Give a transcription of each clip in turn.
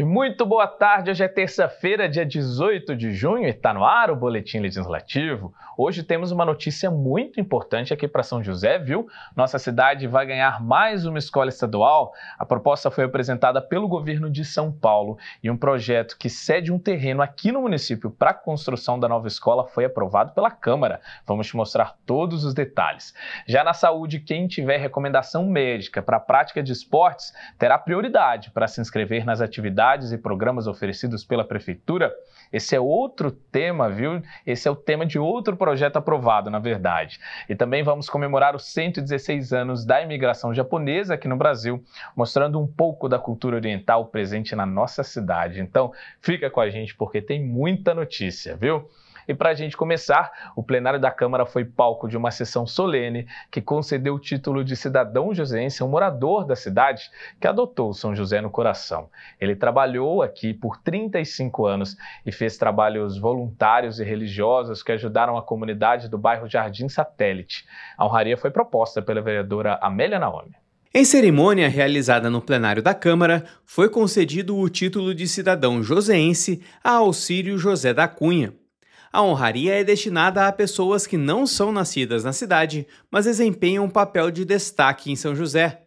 E muito boa tarde, hoje é terça-feira, dia 18 de junho, e está no ar o Boletim Legislativo. Hoje temos uma notícia muito importante aqui para São José, viu? Nossa cidade vai ganhar mais uma escola estadual. A proposta foi apresentada pelo governo de São Paulo e um projeto que cede um terreno aqui no município para a construção da nova escola foi aprovado pela Câmara. Vamos te mostrar todos os detalhes. Já na saúde, quem tiver recomendação médica para a prática de esportes terá prioridade para se inscrever nas atividades atividades e programas oferecidos pela Prefeitura? Esse é outro tema, viu? Esse é o tema de outro projeto aprovado, na verdade. E também vamos comemorar os 116 anos da imigração japonesa aqui no Brasil, mostrando um pouco da cultura oriental presente na nossa cidade. Então, fica com a gente porque tem muita notícia, viu? E para a gente começar, o plenário da Câmara foi palco de uma sessão solene que concedeu o título de cidadão josense a um morador da cidade que adotou São José no coração. Ele trabalhou aqui por 35 anos e fez trabalhos voluntários e religiosos que ajudaram a comunidade do bairro Jardim Satélite. A honraria foi proposta pela vereadora Amélia Naomi. Em cerimônia realizada no plenário da Câmara, foi concedido o título de cidadão joseense a Auxílio José da Cunha, a honraria é destinada a pessoas que não são nascidas na cidade, mas desempenham um papel de destaque em São José.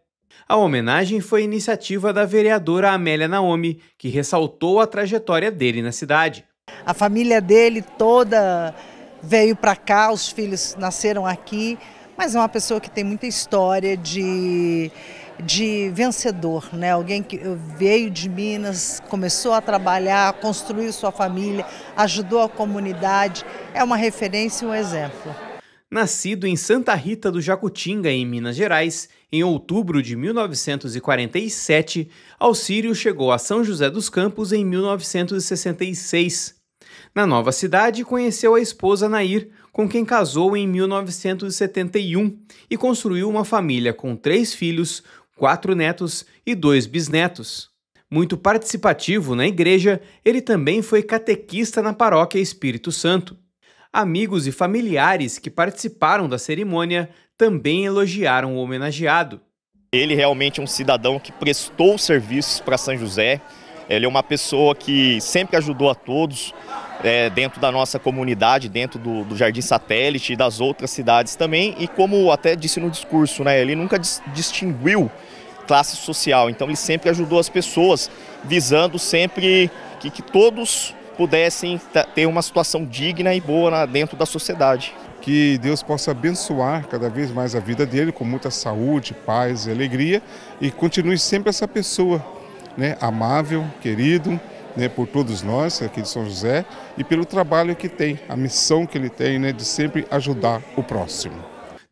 A homenagem foi iniciativa da vereadora Amélia Naomi, que ressaltou a trajetória dele na cidade. A família dele toda veio para cá, os filhos nasceram aqui, mas é uma pessoa que tem muita história de de vencedor, né? Alguém que veio de Minas, começou a trabalhar, construiu sua família, ajudou a comunidade. É uma referência e um exemplo. Nascido em Santa Rita do Jacutinga, em Minas Gerais, em outubro de 1947, Alcírio chegou a São José dos Campos em 1966. Na nova cidade, conheceu a esposa Nair, com quem casou em 1971 e construiu uma família com três filhos, quatro netos e dois bisnetos. Muito participativo na igreja, ele também foi catequista na paróquia Espírito Santo. Amigos e familiares que participaram da cerimônia também elogiaram o homenageado. Ele realmente é um cidadão que prestou serviços para São José, ele é uma pessoa que sempre ajudou a todos é, dentro da nossa comunidade, dentro do, do, Jardim Satélite e das outras cidades também. E como até disse no discurso, né, ele nunca dis distinguiu classe social. Então ele sempre ajudou as pessoas, visando sempre que, que todos pudessem ter uma situação digna e boa na, dentro da sociedade. Que Deus possa abençoar cada vez mais a vida dele com muita saúde, paz e alegria e continue sempre essa pessoa né, amável, querido né, por todos nós aqui de São José e pelo trabalho que tem, a missão que ele tem né, de sempre ajudar o próximo.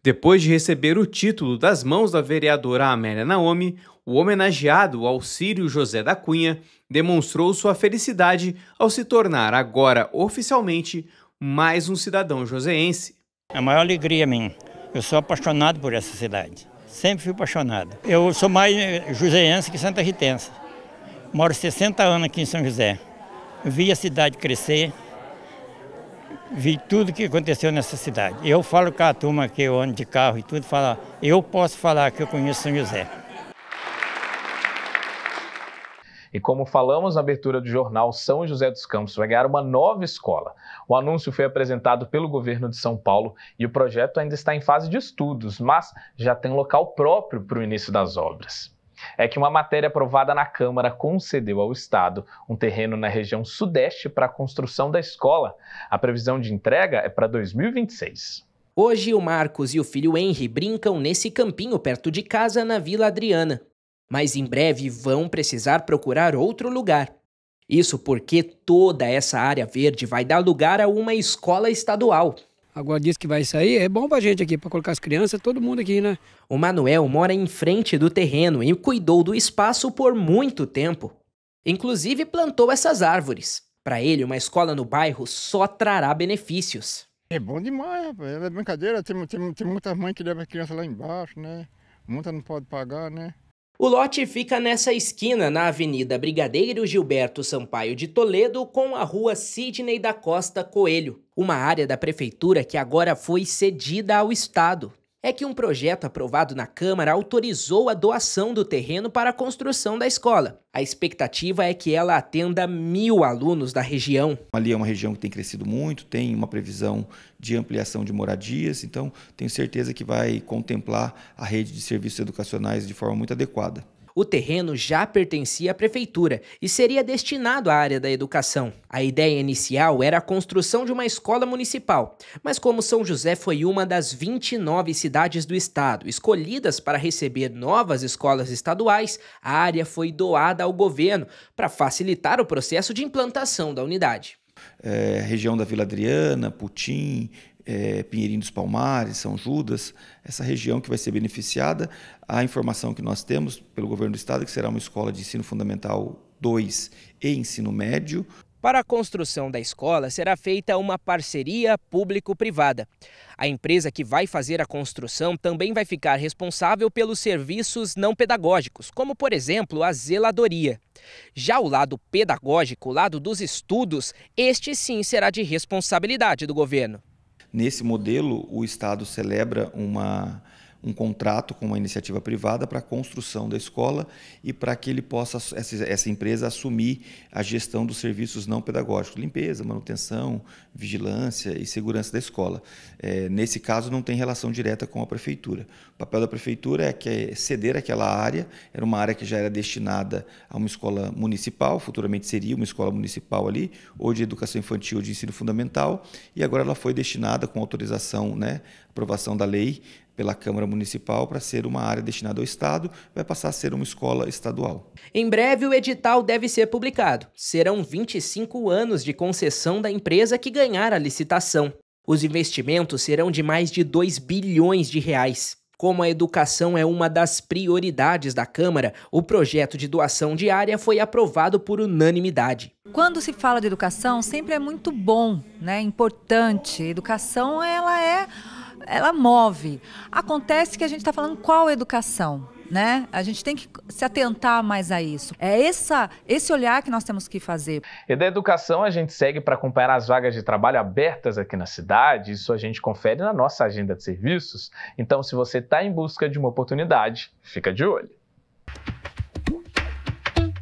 Depois de receber o título das mãos da vereadora Amélia Naomi, o homenageado Alcírio José da Cunha demonstrou sua felicidade ao se tornar agora oficialmente mais um cidadão joseense. É a maior alegria é minha. Eu sou apaixonado por essa cidade. Sempre fui apaixonado. Eu sou mais joseense que santa ritense. Moro 60 anos aqui em São José. Vi a cidade crescer, vi tudo que aconteceu nessa cidade. Eu falo com a turma que eu ando de carro e tudo, falo, eu posso falar que eu conheço São José. E como falamos na abertura do jornal, São José dos Campos vai ganhar uma nova escola. O anúncio foi apresentado pelo governo de São Paulo e o projeto ainda está em fase de estudos, mas já tem local próprio para o início das obras é que uma matéria aprovada na Câmara concedeu ao Estado um terreno na região sudeste para a construção da escola. A previsão de entrega é para 2026. Hoje, o Marcos e o filho Henry brincam nesse campinho perto de casa na Vila Adriana. Mas em breve vão precisar procurar outro lugar. Isso porque toda essa área verde vai dar lugar a uma escola estadual. Agora diz que vai sair, é bom pra gente aqui, pra colocar as crianças, todo mundo aqui, né? O Manuel mora em frente do terreno e cuidou do espaço por muito tempo. Inclusive plantou essas árvores. Para ele, uma escola no bairro só trará benefícios. É bom demais, rapaz. É brincadeira. Tem, tem, tem muitas mães que levam a criança lá embaixo, né? Muita não pode pagar, né? O lote fica nessa esquina, na Avenida Brigadeiro Gilberto Sampaio de Toledo, com a Rua Sidney da Costa Coelho, uma área da prefeitura que agora foi cedida ao Estado é que um projeto aprovado na Câmara autorizou a doação do terreno para a construção da escola. A expectativa é que ela atenda mil alunos da região. Ali é uma região que tem crescido muito, tem uma previsão de ampliação de moradias, então tenho certeza que vai contemplar a rede de serviços educacionais de forma muito adequada. O terreno já pertencia à prefeitura e seria destinado à área da educação. A ideia inicial era a construção de uma escola municipal, mas como São José foi uma das 29 cidades do estado escolhidas para receber novas escolas estaduais, a área foi doada ao governo para facilitar o processo de implantação da unidade. É, região da Vila Adriana, Putim, é, Pinheirinho dos Palmares, São Judas, essa região que vai ser beneficiada. A informação que nós temos pelo governo do estado é que será uma escola de ensino fundamental 2 e ensino médio. Para a construção da escola, será feita uma parceria público-privada. A empresa que vai fazer a construção também vai ficar responsável pelos serviços não pedagógicos, como, por exemplo, a zeladoria. Já o lado pedagógico, o lado dos estudos, este sim será de responsabilidade do governo. Nesse modelo, o Estado celebra uma um contrato com uma iniciativa privada para a construção da escola e para que ele possa essa, essa empresa assumir a gestão dos serviços não pedagógicos, limpeza, manutenção, vigilância e segurança da escola. É, nesse caso, não tem relação direta com a prefeitura. O papel da prefeitura é que é ceder aquela área, era uma área que já era destinada a uma escola municipal, futuramente seria uma escola municipal ali, ou de educação infantil ou de ensino fundamental, e agora ela foi destinada com autorização, né, aprovação da lei pela Câmara Municipal para ser uma área destinada ao Estado, vai passar a ser uma escola estadual. Em breve, o edital deve ser publicado. Serão 25 anos de concessão da empresa que ganhar a licitação. Os investimentos serão de mais de 2 bilhões de reais. Como a educação é uma das prioridades da Câmara, o projeto de doação diária foi aprovado por unanimidade. Quando se fala de educação, sempre é muito bom, né? É importante. Educação, ela é ela move. Acontece que a gente está falando qual educação? Né? A gente tem que se atentar mais a isso. É essa, esse olhar que nós temos que fazer. E da educação a gente segue para acompanhar as vagas de trabalho abertas aqui na cidade. Isso a gente confere na nossa agenda de serviços. Então, se você está em busca de uma oportunidade, fica de olho.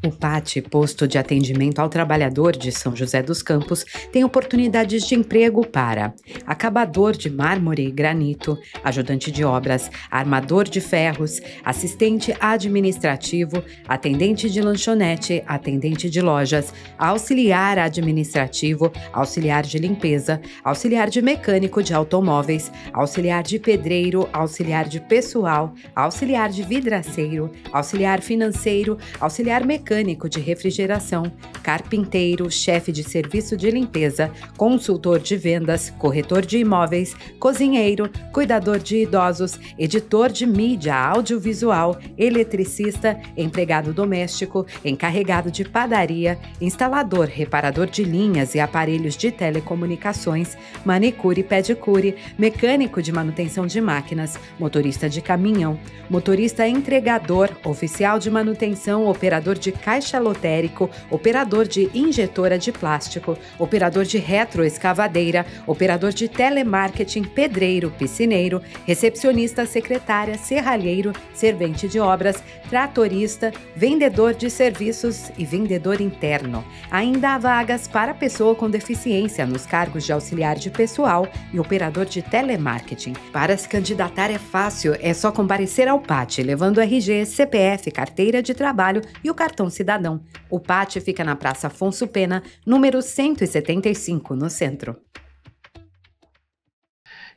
O PAT, Posto de Atendimento ao Trabalhador de São José dos Campos, tem oportunidades de emprego para acabador de mármore e granito, ajudante de obras, armador de ferros, assistente administrativo, atendente de lanchonete, atendente de lojas, auxiliar administrativo, auxiliar de limpeza, auxiliar de mecânico de automóveis, auxiliar de pedreiro, auxiliar de pessoal, auxiliar de vidraceiro, auxiliar financeiro, auxiliar mecânico mecânico de refrigeração, carpinteiro, chefe de serviço de limpeza, consultor de vendas, corretor de imóveis, cozinheiro, cuidador de idosos, editor de mídia audiovisual, eletricista, empregado doméstico, encarregado de padaria, instalador, reparador de linhas e aparelhos de telecomunicações, manicure e pedicure, mecânico de manutenção de máquinas, motorista de caminhão, motorista entregador, oficial de manutenção, operador de caixa lotérico, operador de injetora de plástico, operador de retroescavadeira, operador de telemarketing, pedreiro, piscineiro, recepcionista, secretária, serralheiro, servente de obras, tratorista, vendedor de serviços e vendedor interno. Ainda há vagas para pessoa com deficiência nos cargos de auxiliar de pessoal e operador de telemarketing. Para se candidatar é fácil, é só comparecer ao PAT, levando RG, CPF, carteira de trabalho e o cartão Cidadão. O pátio fica na Praça Afonso Pena, número 175, no centro.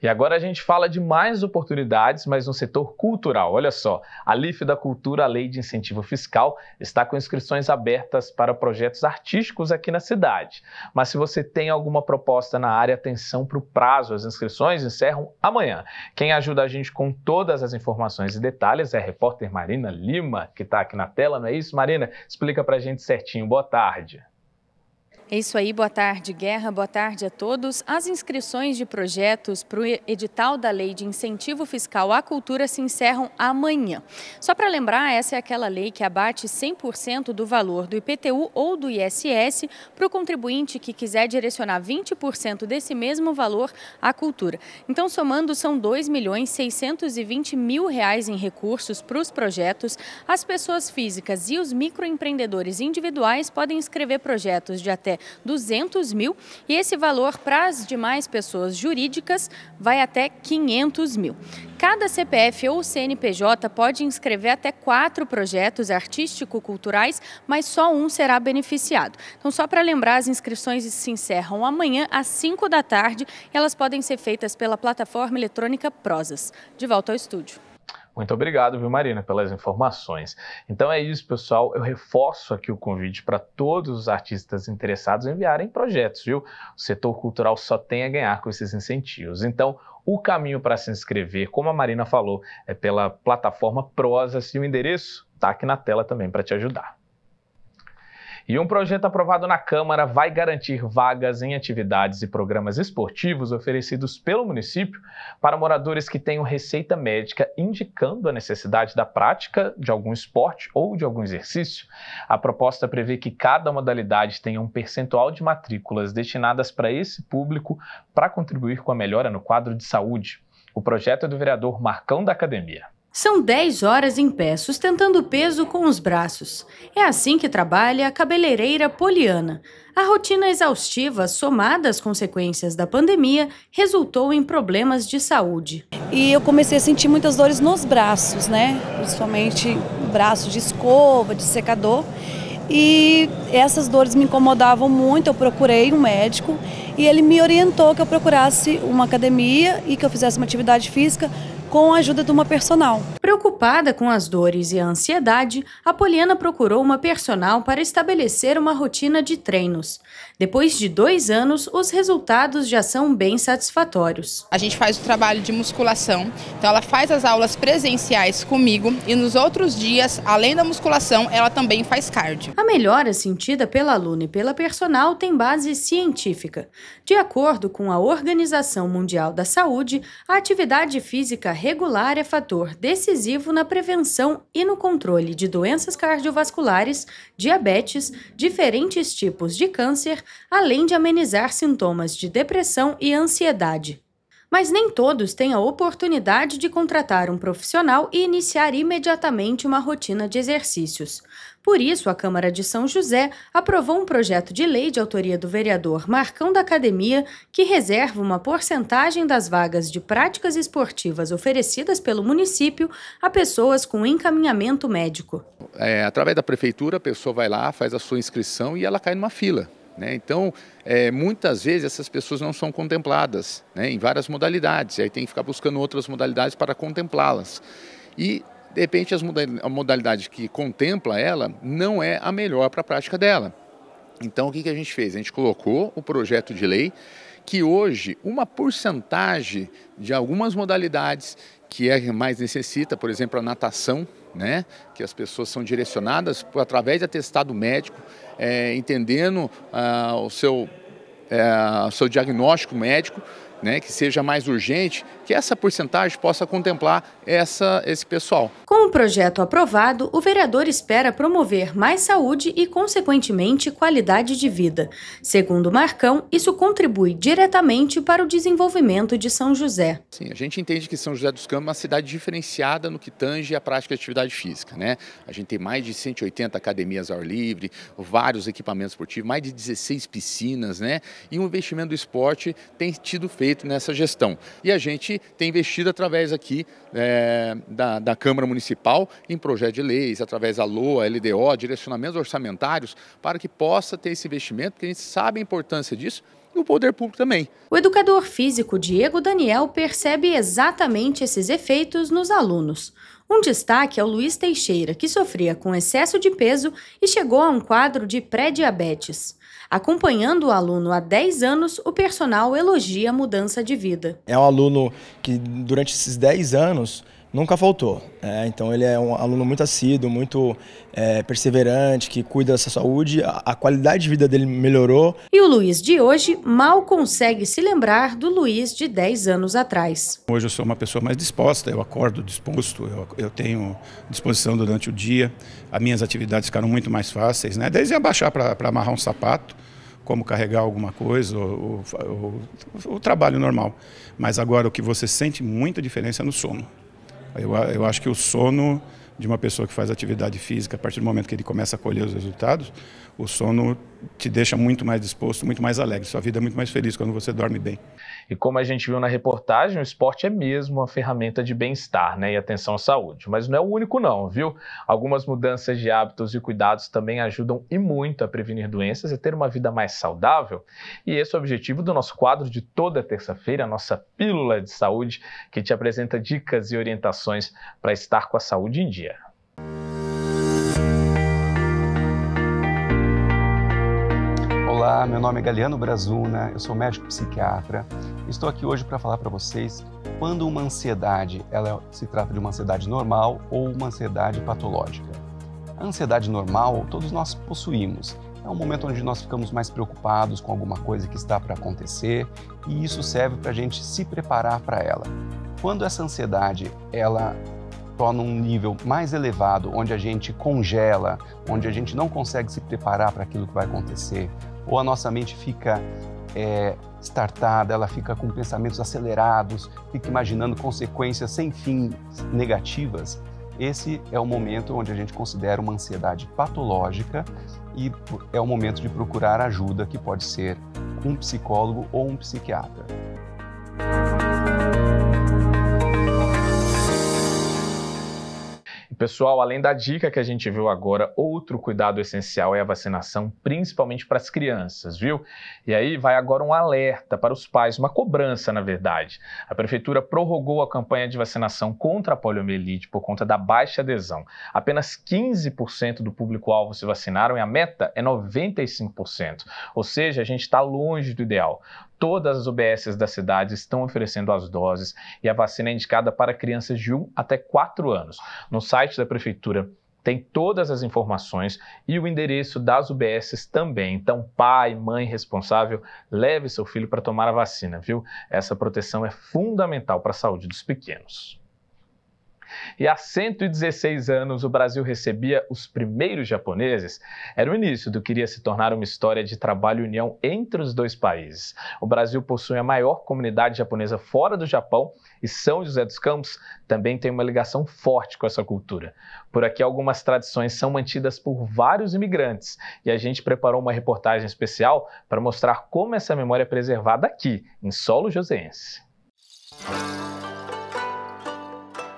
E agora a gente fala de mais oportunidades, mas no setor cultural. Olha só, a LIF da Cultura, a Lei de Incentivo Fiscal, está com inscrições abertas para projetos artísticos aqui na cidade. Mas se você tem alguma proposta na área, atenção para o prazo. As inscrições encerram amanhã. Quem ajuda a gente com todas as informações e detalhes é a repórter Marina Lima, que está aqui na tela, não é isso, Marina? Explica para a gente certinho. Boa tarde. É isso aí, boa tarde, Guerra, boa tarde a todos. As inscrições de projetos para o edital da Lei de Incentivo Fiscal à Cultura se encerram amanhã. Só para lembrar, essa é aquela lei que abate 100% do valor do IPTU ou do ISS para o contribuinte que quiser direcionar 20% desse mesmo valor à cultura. Então, somando, são R$ 2.620.000 reais em recursos para os projetos. As pessoas físicas e os microempreendedores individuais podem inscrever projetos de até 200 mil e esse valor para as demais pessoas jurídicas vai até 500 mil. Cada CPF ou CNPJ pode inscrever até quatro projetos artístico-culturais, mas só um será beneficiado. Então, só para lembrar, as inscrições se encerram amanhã às 5 da tarde. Elas podem ser feitas pela plataforma eletrônica Prosas. De volta ao estúdio. Muito obrigado, viu, Marina, pelas informações. Então é isso, pessoal. Eu reforço aqui o convite para todos os artistas interessados enviarem projetos, viu? O setor cultural só tem a ganhar com esses incentivos. Então, o caminho para se inscrever, como a Marina falou, é pela plataforma Prosa. e o endereço está aqui na tela também para te ajudar. E um projeto aprovado na Câmara vai garantir vagas em atividades e programas esportivos oferecidos pelo município para moradores que tenham receita médica indicando a necessidade da prática de algum esporte ou de algum exercício. A proposta prevê que cada modalidade tenha um percentual de matrículas destinadas para esse público para contribuir com a melhora no quadro de saúde. O projeto é do vereador Marcão da Academia. São 10 horas em pé, sustentando peso com os braços. É assim que trabalha a cabeleireira Poliana. A rotina exaustiva, somada às consequências da pandemia, resultou em problemas de saúde. E eu comecei a sentir muitas dores nos braços, né? Principalmente braços de escova, de secador. E essas dores me incomodavam muito, eu procurei um médico e ele me orientou que eu procurasse uma academia e que eu fizesse uma atividade física com a ajuda de uma personal. Preocupada com as dores e a ansiedade, Apoliana procurou uma personal para estabelecer uma rotina de treinos. Depois de dois anos, os resultados já são bem satisfatórios. A gente faz o trabalho de musculação, então ela faz as aulas presenciais comigo e nos outros dias, além da musculação, ela também faz cardio. A melhora sentida pela aluna e pela personal tem base científica. De acordo com a Organização Mundial da Saúde, a atividade física regular é fator decisivo decisivo na prevenção e no controle de doenças cardiovasculares, diabetes, diferentes tipos de câncer, além de amenizar sintomas de depressão e ansiedade. Mas nem todos têm a oportunidade de contratar um profissional e iniciar imediatamente uma rotina de exercícios. Por isso, a Câmara de São José aprovou um projeto de lei de autoria do vereador Marcão da Academia que reserva uma porcentagem das vagas de práticas esportivas oferecidas pelo município a pessoas com encaminhamento médico. É, através da prefeitura, a pessoa vai lá, faz a sua inscrição e ela cai numa fila. Né? Então, é, muitas vezes essas pessoas não são contempladas né? em várias modalidades, e aí tem que ficar buscando outras modalidades para contemplá-las. E de repente as a modalidade que contempla ela não é a melhor para a prática dela. Então o que, que a gente fez? A gente colocou o projeto de lei que hoje uma porcentagem de algumas modalidades que é mais necessita, por exemplo, a natação, né, que as pessoas são direcionadas através de atestado médico, é, entendendo ah, o seu, é, o seu diagnóstico médico né, que seja mais urgente, que essa porcentagem possa contemplar essa, esse pessoal. Com o projeto aprovado, o vereador espera promover mais saúde e, consequentemente, qualidade de vida. Segundo Marcão, isso contribui diretamente para o desenvolvimento de São José. Sim, a gente entende que São José dos Campos é uma cidade diferenciada no que tange a prática de atividade física. Né? A gente tem mais de 180 academias ao ar livre, vários equipamentos esportivos, mais de 16 piscinas, né? E o investimento do esporte tem tido feito feito nessa gestão. E a gente tem investido através aqui é, da, da Câmara Municipal em projeto de leis, através da LOA, LDO, direcionamentos orçamentários, para que possa ter esse investimento, porque a gente sabe a importância disso e o poder público também. O educador físico Diego Daniel percebe exatamente esses efeitos nos alunos. Um destaque é o Luiz Teixeira, que sofria com excesso de peso e chegou a um quadro de pré-diabetes. Acompanhando o aluno há 10 anos, o personal elogia a mudança de vida. É um aluno que durante esses 10 anos Nunca faltou. É, então ele é um aluno muito assíduo, muito é, perseverante, que cuida da saúde. A, a, qualidade de vida dele melhorou. E o Luiz de hoje mal consegue se lembrar do Luiz de 10 anos atrás. Hoje eu sou uma pessoa mais disposta, eu acordo disposto, eu, eu tenho disposição durante o dia. As minhas atividades ficaram muito mais fáceis, né? Desde abaixar para amarrar um sapato como carregar alguma coisa, o, o, o, o trabalho normal. Mas agora o que você sente muita diferença é no sono. Eu, eu acho que o sono de uma pessoa que faz atividade física, a partir do momento que ele começa a colher os resultados, o sono te deixa muito mais disposto, muito mais alegre. Sua vida é muito mais feliz quando você dorme bem. E como a gente viu na reportagem, o esporte é mesmo uma ferramenta de bem-estar né, e atenção à saúde. Mas não é o único, não, viu? Algumas mudanças de hábitos e cuidados também ajudam e muito a prevenir doenças e ter uma vida mais saudável. E esse é o objetivo do nosso quadro de toda terça-feira, a nossa Pílula de Saúde, que te apresenta dicas e orientações para estar com a saúde em dia. meu nome é Galiano Brazuna, eu sou médico psiquiatra. Estou aqui hoje para falar para vocês quando uma ansiedade, ela se trata de uma ansiedade normal ou uma ansiedade patológica. A ansiedade normal todos nós possuímos. É um momento onde nós ficamos mais preocupados com alguma coisa que está para acontecer e isso serve para a gente se preparar para ela. Quando essa ansiedade ela torna um nível mais elevado, onde a gente congela, onde a gente não consegue se preparar para aquilo que vai acontecer, ou a nossa mente fica é, startada, ela fica com pensamentos acelerados, fica imaginando consequências sem fim negativas, esse é o momento onde a gente considera uma ansiedade patológica e é o momento de procurar ajuda, que pode ser um psicólogo ou um psiquiatra. Pessoal, além da dica que a gente viu agora, outro cuidado essencial é a vacinação, principalmente para as crianças, viu? E aí vai agora um alerta para os pais, uma cobrança, na verdade. A prefeitura prorrogou a campanha de vacinação contra a poliomielite por conta da baixa adesão. Apenas 15% do público-alvo se vacinaram e a meta é 95%. Ou seja, a gente está longe do ideal. Todas as UBSs da cidade estão oferecendo as doses e a vacina é indicada para crianças de 1 até 4 anos. No site da prefeitura tem todas as informações e o endereço das UBSs também. Então, pai, mãe responsável, leve seu filho para tomar a vacina, viu? Essa proteção é fundamental para a saúde dos pequenos e há 116 anos o Brasil recebia os primeiros japoneses, era o início do que iria se tornar uma história de trabalho e união entre os dois países. O Brasil possui a maior comunidade japonesa fora do Japão e São José dos Campos também tem uma ligação forte com essa cultura. Por aqui, algumas tradições são mantidas por vários imigrantes e a gente preparou uma reportagem especial para mostrar como essa memória é preservada aqui, em solo joseense.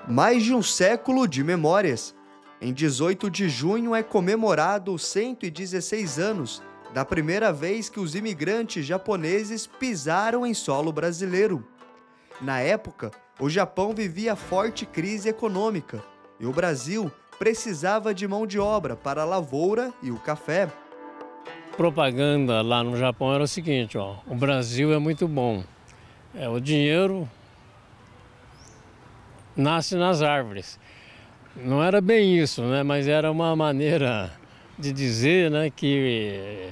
Mais de um século de memórias. Em 18 de junho é comemorado 116 anos da primeira vez que os imigrantes japoneses pisaram em solo brasileiro. Na época, o Japão vivia forte crise econômica e o Brasil precisava de mão de obra para a lavoura e o café. Propaganda lá no Japão era o seguinte: ó, o Brasil é muito bom, é o dinheiro nasce nas árvores. Não era bem isso, né? mas era uma maneira de dizer né, que,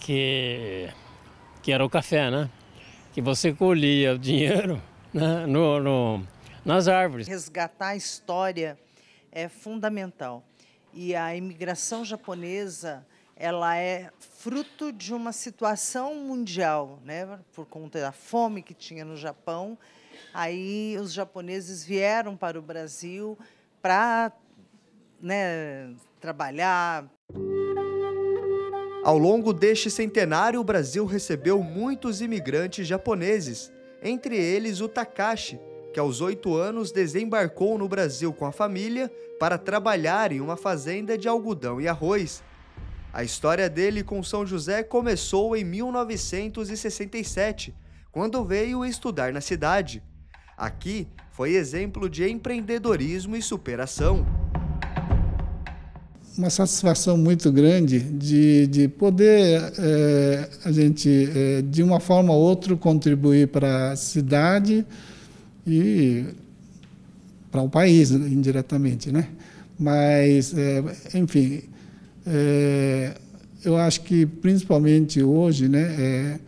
que, que era o café, né? que você colhia o dinheiro né, no, no, nas árvores. Resgatar a história é fundamental. E a imigração japonesa ela é fruto de uma situação mundial, né, por conta da fome que tinha no Japão, Aí os japoneses vieram para o Brasil para né, trabalhar. Ao longo deste centenário, o Brasil recebeu muitos imigrantes japoneses, entre eles o Takashi, que aos oito anos desembarcou no Brasil com a família para trabalhar em uma fazenda de algodão e arroz. A história dele com São José começou em 1967, quando veio estudar na cidade. Aqui foi exemplo de empreendedorismo e superação. Uma satisfação muito grande de, de poder é, a gente, é, de uma forma ou outra, contribuir para a cidade e para o país, indiretamente, né? Mas, é, enfim, eu acho que principalmente hoje, né?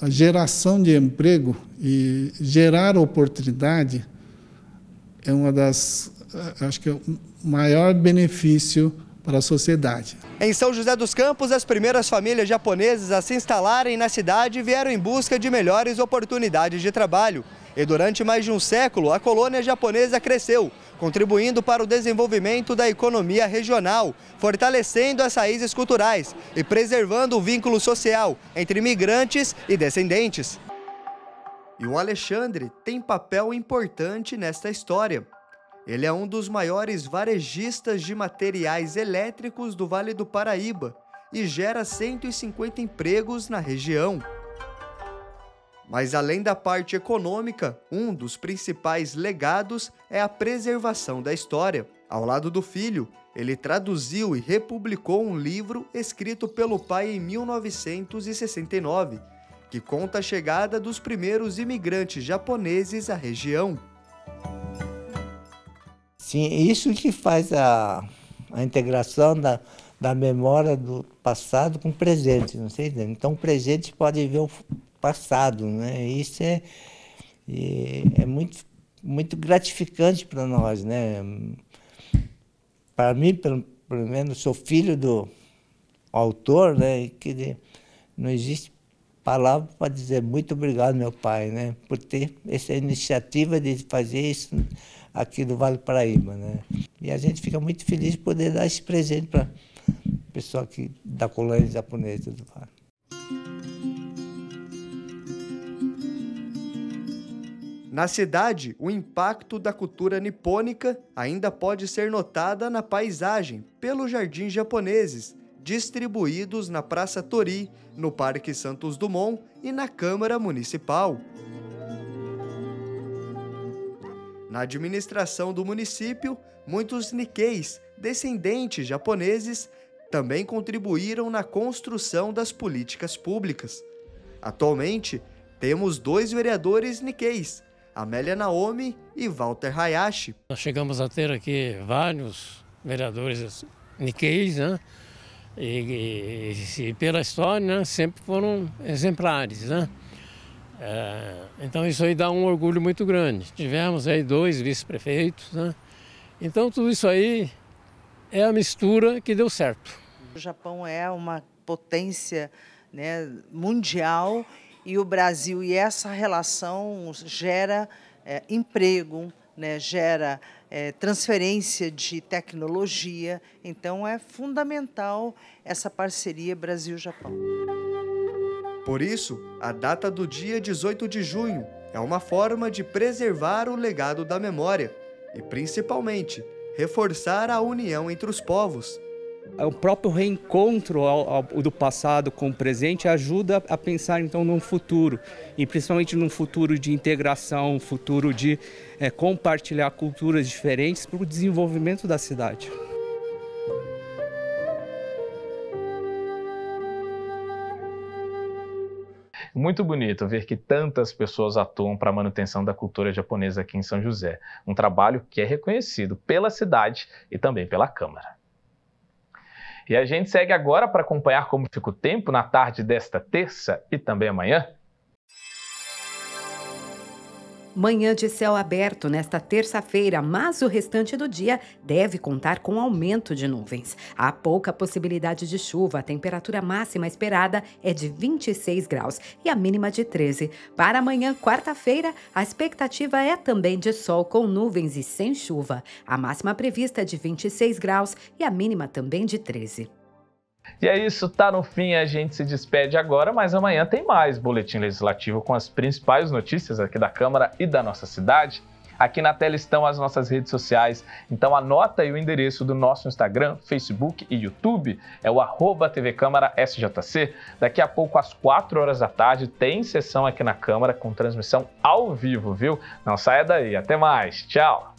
a geração de emprego e gerar oportunidade é uma das, eh, acho que é o maior benefício para a sociedade. Em São José dos Campos, as primeiras famílias japonesas a se instalarem na cidade vieram em busca de melhores oportunidades de trabalho e durante mais de um século a colônia japonesa cresceu, contribuindo para o desenvolvimento da economia regional, fortalecendo as raízes culturais e preservando o vínculo social entre imigrantes e descendentes. E o Alexandre tem papel importante nesta história. Ele é um dos maiores varejistas de materiais elétricos do Vale do Paraíba e gera 150 empregos na região. Mas além da parte econômica, um dos principais legados é a preservação da história. Ao lado do filho, ele traduziu e republicou um livro escrito pelo pai em 1969, que conta a chegada dos primeiros imigrantes japoneses à região. Sim, isso que faz a, a integração da, da memória do passado com o presente, não sei, né? então o presente pode ver o passado, né? Isso é, é, é muito, muito gratificante para nós, né? Para mim, pelo, pelo menos, sou filho do autor, né? Que não existe palavra para dizer muito obrigado, meu pai, né? Por ter essa iniciativa de fazer isso aqui do Vale Paraíba, né? E a gente fica muito feliz de poder dar esse presente para pessoa que da colônia japonesa do Vale. Na cidade, o impacto da cultura nipônica ainda pode ser notada na paisagem pelos jardins japoneses, distribuídos na Praça Tori, no Parque Santos Dumont e na Câmara Municipal. Na administração do município, muitos niqueis, descendentes japoneses, também contribuíram na construção das políticas públicas. Atualmente, temos dois vereadores niqueis, Amélia Naomi e Walter Hayashi. Nós chegamos a ter aqui vários vereadores assim, niqueis, né? E, e, e, pela história, né, sempre foram exemplares, né? É, então isso aí dá um orgulho muito grande. Tivemos aí dois vice-prefeitos, né? Então tudo isso aí é a mistura que deu certo. O Japão é uma potência né, mundial e o Brasil. E essa relação gera é, emprego, né, gera é, transferência de tecnologia. Então, é fundamental essa parceria Brasil-Japão. Por isso, a data do dia 18 de junho é uma forma de preservar o legado da memória e, principalmente, reforçar a união entre os povos o próprio reencontro ao, ao, do passado com o presente ajuda a pensar então num futuro e principalmente num futuro de integração, um futuro de é, compartilhar culturas diferentes para o desenvolvimento da cidade. Muito bonito ver que tantas pessoas atuam para a manutenção da cultura japonesa aqui em São José, um trabalho que é reconhecido pela cidade e também pela Câmara. E a gente segue agora para acompanhar como fica o tempo na tarde desta terça e também amanhã. Manhã de céu aberto nesta terça-feira, mas o restante do dia deve contar com aumento de nuvens. Há pouca possibilidade de chuva, a temperatura máxima esperada é de 26 graus e a mínima de 13. Para amanhã, quarta-feira, a expectativa é também de sol com nuvens e sem chuva. A máxima prevista é de 26 graus e a mínima também de 13. E é isso, tá no fim, a gente se despede agora, mas amanhã tem mais boletim legislativo com as principais notícias aqui da Câmara e da nossa cidade. Aqui na tela estão as nossas redes sociais, então anota aí o endereço do nosso Instagram, Facebook e YouTube, é o arroba TV Câmara SJC. Daqui a pouco, às 4 horas da tarde, tem sessão aqui na Câmara com transmissão ao vivo, viu? Não saia daí, até mais, tchau!